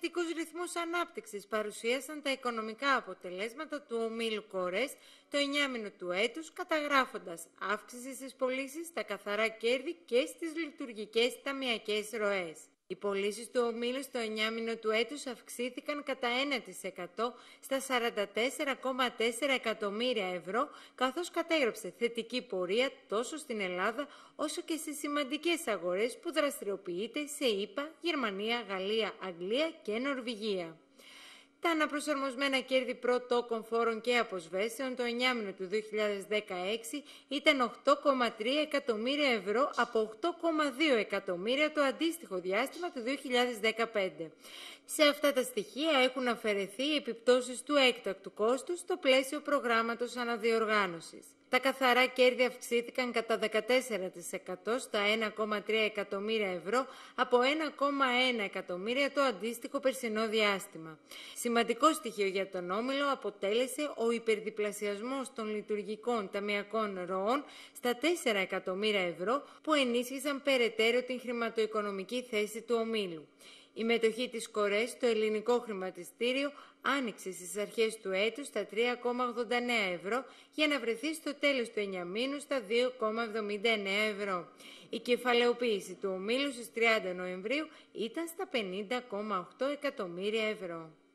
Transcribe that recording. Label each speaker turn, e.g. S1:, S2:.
S1: θετικός ρυθμούς ανάπτυξης παρουσίασαν τα οικονομικά αποτελέσματα του ομίλου Κορές το 9 μήνο του έτους, καταγράφοντας αύξηση στις πωλήσεις, τα καθαρά κέρδη και στις λειτουργικές ταμιακές ροές. Οι πωλήσεις του ομίλου στο 9 του έτους αυξήθηκαν κατά 1% στα 44,4 εκατομμύρια ευρώ, καθώς κατέγραψε θετική πορεία τόσο στην Ελλάδα όσο και σε σημαντικές αγορές που δραστηριοποιείται σε ΗΠΑ, Γερμανία, Γαλλία, Αγγλία και Νορβηγία τα αναπροσαρμοσμένα κέρδη πρωτόκων φόρων και αποσβέσεων το 9 του 2016 ήταν 8,3 εκατομμύρια ευρώ από 8,2 εκατομμύρια το αντίστοιχο διάστημα του 2015. Σε αυτά τα στοιχεία έχουν αφαιρεθεί οι επιπτώσεις του έκτακτου κόστους στο πλαίσιο προγράμματος αναδιοργάνωσης. Τα καθαρά κέρδη αυξήθηκαν κατά 14% στα 1,3 εκατομμύρια ευρώ από 1,1 εκατομμύρια το αντίστοιχο περσινό διάστημα. Σημαντικό στοιχείο για τον Όμιλο αποτέλεσε ο υπερδιπλασιασμός των λειτουργικών ταμιακών ροών στα 4 εκατομμύρια ευρώ που ενίσχυσαν περαιτέρω την χρηματοοικονομική θέση του Ομίλου. Η μετοχή της Κορές στο ελληνικό χρηματιστήριο άνοιξε στις αρχές του έτους στα 3,89 ευρώ για να βρεθεί στο τέλος του 9 στα 2,79 ευρώ. Η κεφαλαιοποίηση του ομίλου στις 30 Νοεμβρίου ήταν στα 50,8 εκατομμύρια ευρώ.